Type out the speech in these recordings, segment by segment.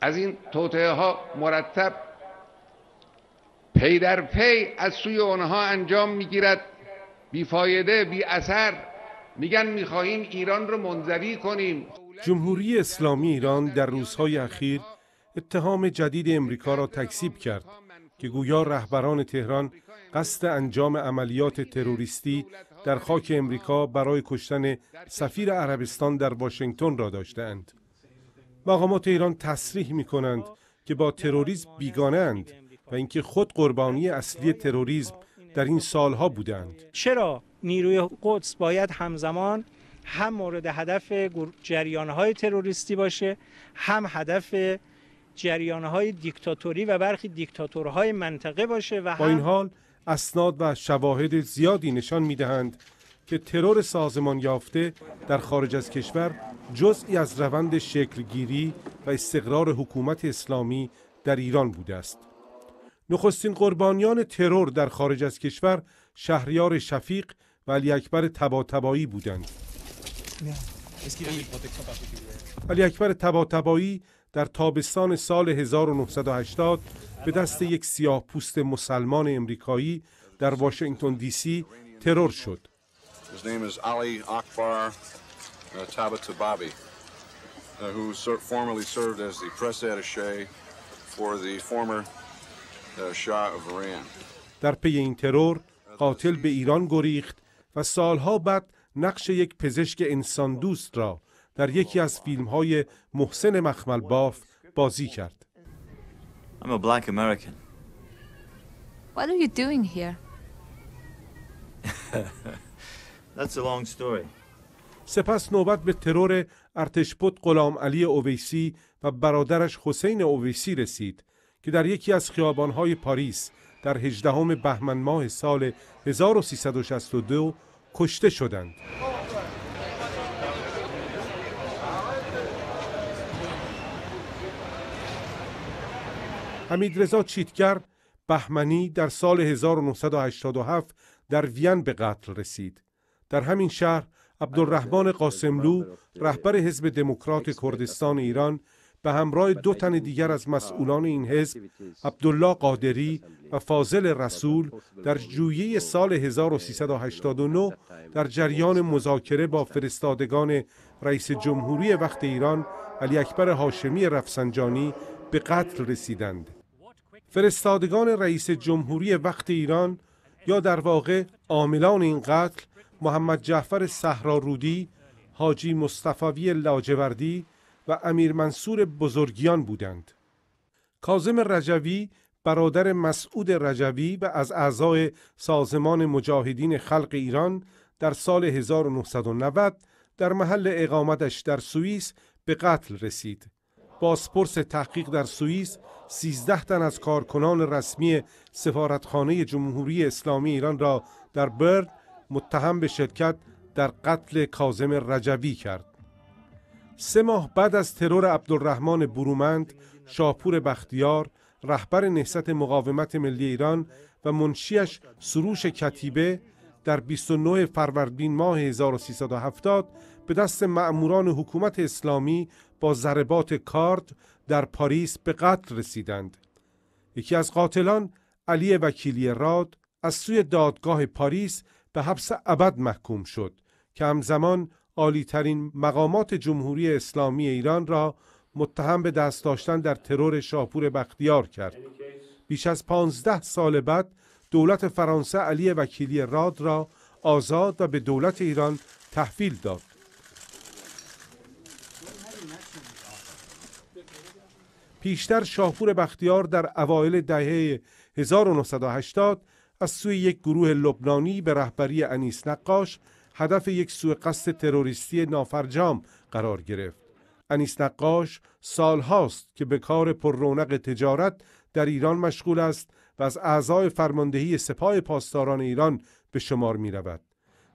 از این توطعه ها مرتب پی در پی از سوی آنها انجام میگیرد بیفایده بی اثر میگن میخواهیم ایران رو منظوی کنیم جمهوری اسلامی ایران در روزهای اخیر اتهام جدید امریکا را تکسیب کرد که گویا رهبران تهران قصد انجام عملیات تروریستی در خاک امریکا برای کشتن سفیر عربستان در واشنگتن را داشتهاند. مقامات ایران تصریح می کنند که با تروریسم اند و اینکه خود قربانی اصلی تروریسم در این سالها بودند چرا نیروی قدس باید همزمان هم مورد هدف جریانهای تروریستی باشه هم هدف جریانهای دیکتاتوری و برخی دیکتاتورهای منطقه باشه و با این حال اسناد و شواهد زیادی نشان میدهند که ترور سازمان یافته در خارج از کشور جزئی از روند شکلگیری و استقرار حکومت اسلامی در ایران بوده است. نخستین قربانیان ترور در خارج از کشور شهریار شفیق و علی اکبر تباتبایی بودند. علی اکبر تبایی در تابستان سال 1980 به دست یک سیاه پوست مسلمان امریکایی در واشنگتن دی سی ترور شد. His name is Ali Akbar uh, Tabatababi, uh, who ser formerly served as the press attaché for the former uh, Shah of Iran. در پی این ترور قاتل به ایران گریخت و سالها بعد نقش یک پزشک انسان دوست را در یکی از فیلم های محسن مخمل باف بازی کرد. I'm a black American. What are you doing here? سپس نوبت به ترور ارتشپت قلام علی اویسی و برادرش حسین اویسی رسید که در یکی از خیابانهای پاریس در 18 بهمن ماه سال 1362 کشته شدند. حمید رضا چیتگر بهمنی در سال 1987 در وین به قتل رسید. در همین شهر عبدالرحمن قاسملو رهبر حزب دموکرات کردستان ایران به همراه دو تن دیگر از مسئولان این حزب عبدالله قادری و فاضل رسول در جویه سال 1389 در جریان مذاکره با فرستادگان رئیس جمهوری وقت ایران علی اکبر هاشمی رفسنجانی به قتل رسیدند فرستادگان رئیس جمهوری وقت ایران یا در واقع عاملان این قتل محمد جعفر صحرارودی، حاجی مصطفی لاجوردی و امیر منصور بزرگیان بودند. کازم رجوی برادر مسعود رجوی و از اعضای سازمان مجاهدین خلق ایران در سال 1990 در محل اقامتش در سوئیس به قتل رسید. پاسپورت تحقیق در سوئیس 13 تن از کارکنان رسمی سفارتخانه جمهوری اسلامی ایران را در برد متهم به شرکت در قتل کازم رجوی کرد. سه ماه بعد از ترور عبدالرحمن برومند، شاپور بختیار، رهبر نهست مقاومت ملی ایران و منشیش سروش کتیبه در 29 فروردین ماه 1370 به دست معموران حکومت اسلامی با ضربات کارد در پاریس به قتل رسیدند. یکی از قاتلان علی وکیلی راد از سوی دادگاه پاریس به حبس ابد محکوم شد که همزمان عالیترین مقامات جمهوری اسلامی ایران را متهم به دست داشتن در ترور شاپور بختیار کرد بیش از پانزده سال بعد دولت فرانسه علی وکیلی راد را آزاد و به دولت ایران تحویل داد پیشتر شاپور بختیار در اوایل دهه 1980 از سوی یک گروه لبنانی به رهبری انیس نقاش هدف یک سوء قصد تروریستی نافرجام قرار گرفت. انیس نقاش سالهاست که به کار پر رونق تجارت در ایران مشغول است و از اعضای فرماندهی سپاه پاسداران ایران به شمار می رود.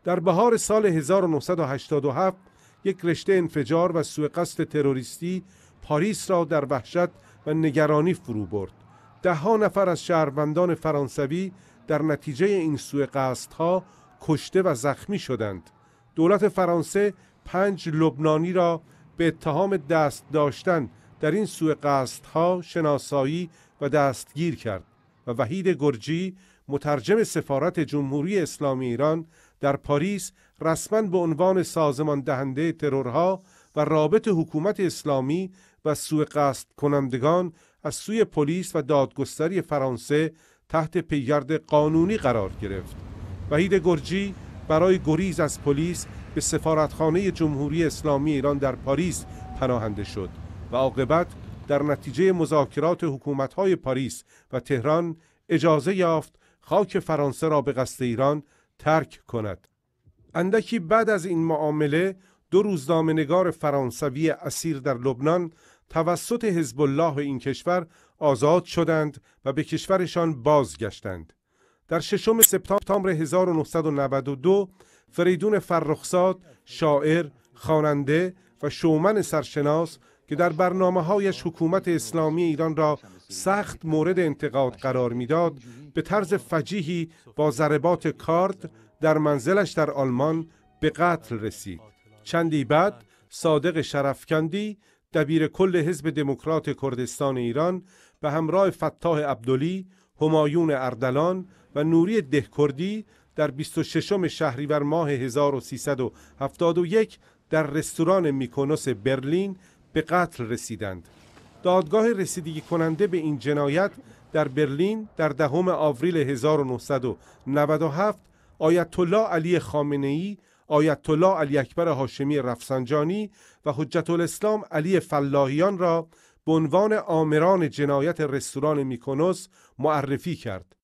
در بهار سال 1987 یک رشته انفجار و سوء قصد تروریستی پاریس را در وحشت و نگرانی فرو برد. ده ها نفر از شهروندان فرانسوی در نتیجه این سوء قصدها کشته و زخمی شدند دولت فرانسه پنج لبنانی را به اتهام دست داشتن در این سوء قصدها شناسایی و دستگیر کرد و وحید گرجی مترجم سفارت جمهوری اسلامی ایران در پاریس رسما به عنوان سازمان دهنده ترورها و رابط حکومت اسلامی و سوء قصد کنندگان از سوی پلیس و دادگستری فرانسه تحت پیگرد قانونی قرار گرفت وحید گرجی برای گریز از پلیس به سفارتخانه جمهوری اسلامی ایران در پاریس پناهنده شد و عاقبت در نتیجه مذاکرات حکومت‌های پاریس و تهران اجازه یافت خاک فرانسه را به قصد ایران ترک کند. اندکی بعد از این معامله دو روزنامه‌نگار فرانسوی اسیر در لبنان توسط حزب الله این کشور آزاد شدند و به کشورشان بازگشتند. در ششم سپتامبر 1992 فریدون فرخزاد شاعر، خواننده و شومن سرشناس که در برنامه هایش حکومت اسلامی ایران را سخت مورد انتقاد قرار میداد به طرز فجیحی با ضربات کارد در منزلش در آلمان به قتل رسید چندی بعد صادق شرفکندی دبیر کل حزب دموکرات کردستان ایران به همراه فتاح عبدلی، همایون اردلان و نوری دهکردی در 26 شهریور ماه 1371 در رستوران میکونوس برلین به قتل رسیدند. دادگاه رسیدگی کننده به این جنایت در برلین در دهم آوریل 1997 آیت الله علی خامنه ای آیت الله علی اکبر هاشمی رفسنجانی و حجت الاسلام علی فلاحیان را به عنوان آمران جنایت رستوران میکونوس معرفی کرد.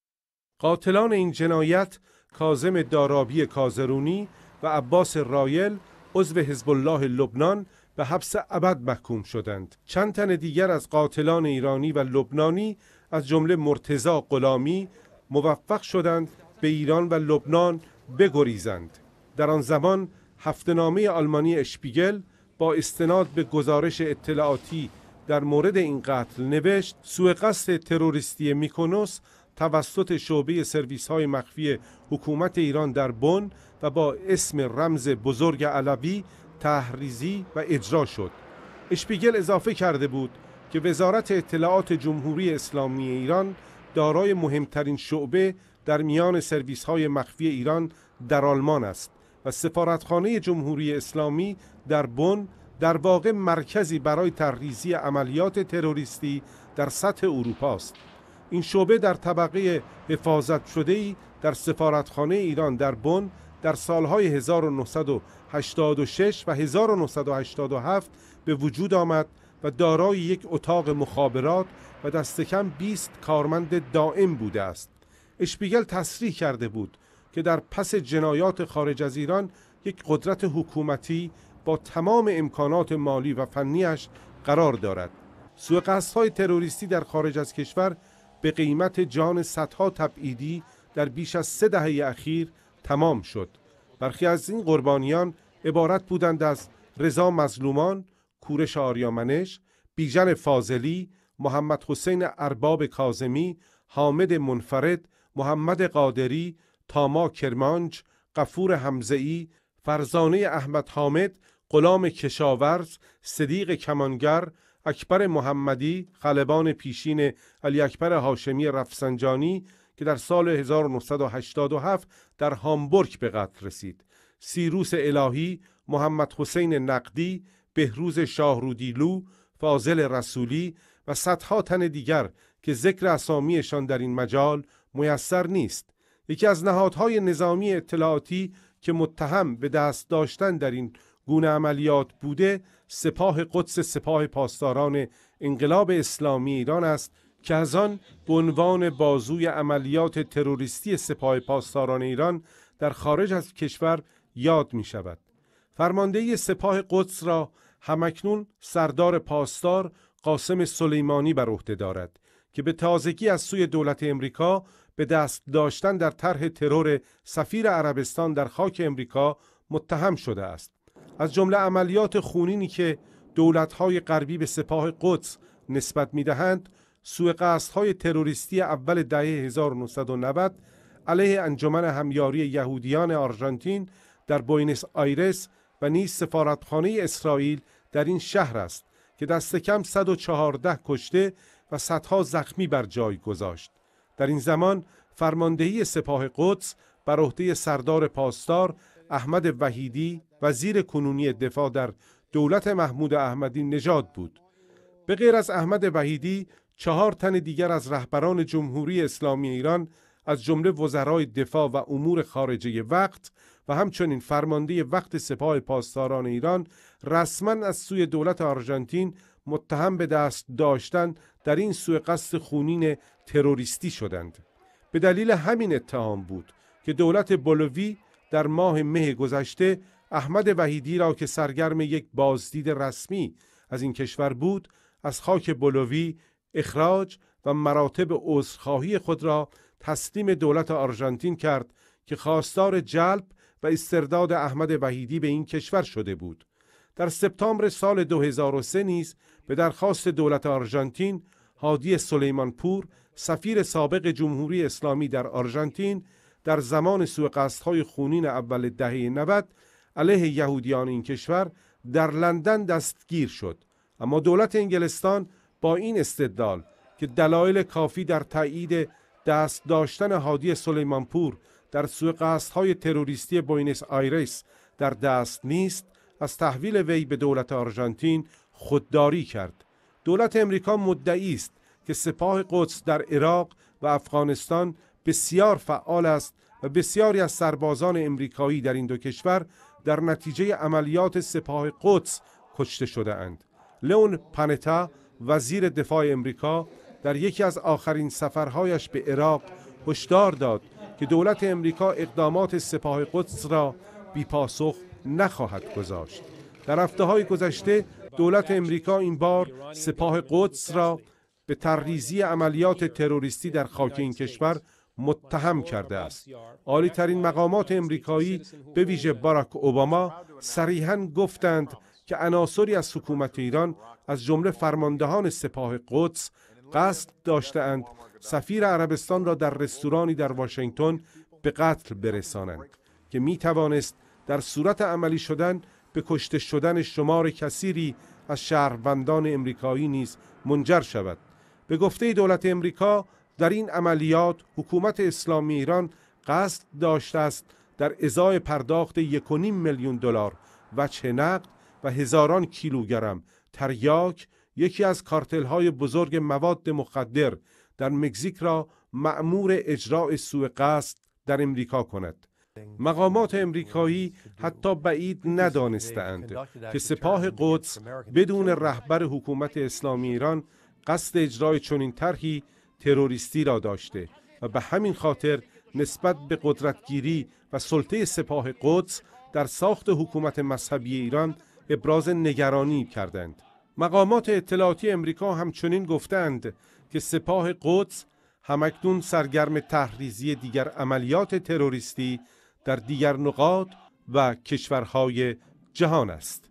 قاتلان این جنایت کازم دارابی کازرونی و عباس رایل عضو حزب الله لبنان به حبس ابد محکوم شدند. چند تن دیگر از قاتلان ایرانی و لبنانی از جمله مرتزا غلامی موفق شدند به ایران و لبنان بگریزند. در آن زمان هفتنامه آلمانی اشپیگل با استناد به گزارش اطلاعاتی در مورد این قتل نوشت سوء قصد تروریستی میکونوس توسط شعبه سرویس های مخفی حکومت ایران در بن و با اسم رمز بزرگ علوی تحریزی و اجرا شد اشپیگل اضافه کرده بود که وزارت اطلاعات جمهوری اسلامی ایران دارای مهمترین شعبه در میان سرویس های مخفی ایران در آلمان است و سفارتخانه جمهوری اسلامی در بن در واقع مرکزی برای تریزی عملیات تروریستی در سطح اروپا است. این شعبه در طبقه حفاظت شده ای در سفارتخانه ایران در بن در سالهای 1986 و 1987 به وجود آمد و دارای یک اتاق مخابرات و دستکم 20 کارمند دائم بوده است. اشپیگل تصریح کرده بود که در پس جنایات خارج از ایران یک قدرت حکومتی با تمام امکانات مالی و فنیش قرار دارد. سوء های تروریستی در خارج از کشور به قیمت جان صدها تبعیدی در بیش از سه دهه اخیر تمام شد. برخی از این قربانیان عبارت بودند از رضا مظلومان، کورش آریامنش، بیژن فاضلی، محمد حسین ارباب کازمی، حامد منفرد، محمد قادری، تاما کرمانج، قفور حمزعی، فرزانه احمد حامد، غلام کشاورز، صدیق کمانگر، اکبر محمدی، خلبان پیشین علی اکبر هاشمی رفسنجانی که در سال 1987 در هامبورگ به قتل رسید. سیروس الهی، محمد حسین نقدی، بهروز شاهرودیلو، فاضل رسولی و صدها تن دیگر که ذکر اسامیشان در این مجال میسر نیست یکی از نهادهای نظامی اطلاعاتی که متهم به دست داشتن در این گونه عملیات بوده سپاه قدس سپاه پاسداران انقلاب اسلامی ایران است که از آن به عنوان بازوی عملیات تروریستی سپاه پاسداران ایران در خارج از کشور یاد می شود. فرمانده سپاه قدس را همکنون سردار پاسدار قاسم سلیمانی بر عهده دارد که به تازگی از سوی دولت امریکا به دست داشتن در طرح ترور سفیر عربستان در خاک امریکا متهم شده است از جمله عملیات خونینی که دولت‌های غربی به سپاه قدس نسبت می‌دهند سوء قصدهای تروریستی اول دهه 1990 علیه انجمن همیاری یهودیان آرژانتین در بوینس آیرس و نیز سفارتخانه اسرائیل در این شهر است که دست کم 114 کشته و صدها زخمی بر جای گذاشت در این زمان فرماندهی سپاه قدس بر عهده سردار پاسدار احمد وحیدی وزیر کنونی دفاع در دولت محمود احمدی نژاد بود به غیر از احمد وحیدی چهار تن دیگر از رهبران جمهوری اسلامی ایران از جمله وزرای دفاع و امور خارجه وقت و همچنین فرمانده وقت سپاه پاسداران ایران رسما از سوی دولت آرژانتین متهم به دست داشتن در این سوء قصد خونین تروریستی شدند به دلیل همین اتهام بود که دولت بولوی در ماه مه گذشته احمد وحیدی را که سرگرم یک بازدید رسمی از این کشور بود از خاک بولوی اخراج و مراتب عذرخواهی خود را تسلیم دولت آرژانتین کرد که خواستار جلب و استرداد احمد وحیدی به این کشور شده بود در سپتامبر سال 2003 نیز به درخواست دولت آرژانتین هادی سلیمانپور سفیر سابق جمهوری اسلامی در آرژانتین در زمان سوء قصدهای خونین اول دهه 90 علیه یهودیان این کشور در لندن دستگیر شد اما دولت انگلستان با این استدلال که دلایل کافی در تایید دست داشتن هادی سلیمانپور در سوء قصدهای تروریستی بوینس آیرس در دست نیست از تحویل وی به دولت آرژانتین خودداری کرد دولت امریکا مدعی است که سپاه قدس در عراق و افغانستان بسیار فعال است و بسیاری از سربازان امریکایی در این دو کشور در نتیجه عملیات سپاه قدس کشته شده اند. لئون پانتا وزیر دفاع امریکا در یکی از آخرین سفرهایش به عراق هشدار داد که دولت امریکا اقدامات سپاه قدس را بیپاسخ نخواهد گذاشت. در هفته های گذشته دولت امریکا این بار سپاه قدس را به تریزی عملیات تروریستی در خاک این کشور متهم کرده است. عالی ترین مقامات امریکایی به ویژه باراک اوباما صریحا گفتند که عناصری از حکومت ایران از جمله فرماندهان سپاه قدس قصد داشتهاند سفیر عربستان را در رستورانی در واشنگتن به قتل برسانند که می توانست در صورت عملی شدن به کشته شدن شمار کثیری از شهروندان امریکایی نیز منجر شود به گفته دولت امریکا در این عملیات حکومت اسلامی ایران قصد داشته است در ازای پرداخت یکونیم میلیون دلار چه نقد و هزاران کیلوگرم تریاک یکی از کارتل های بزرگ مواد مخدر در مکزیک را معمور اجراع سوء قصد در امریکا کند مقامات امریکایی حتی بعید ندانستند که سپاه قدس بدون رهبر حکومت اسلامی ایران قصد اجرای چنین طرحی تروریستی را داشته و به همین خاطر نسبت به قدرتگیری و سلطه سپاه قدس در ساخت حکومت مذهبی ایران ابراز نگرانی کردند. مقامات اطلاعاتی امریکا همچنین گفتند که سپاه قدس همکنون سرگرم تحریزی دیگر عملیات تروریستی در دیگر نقاط و کشورهای جهان است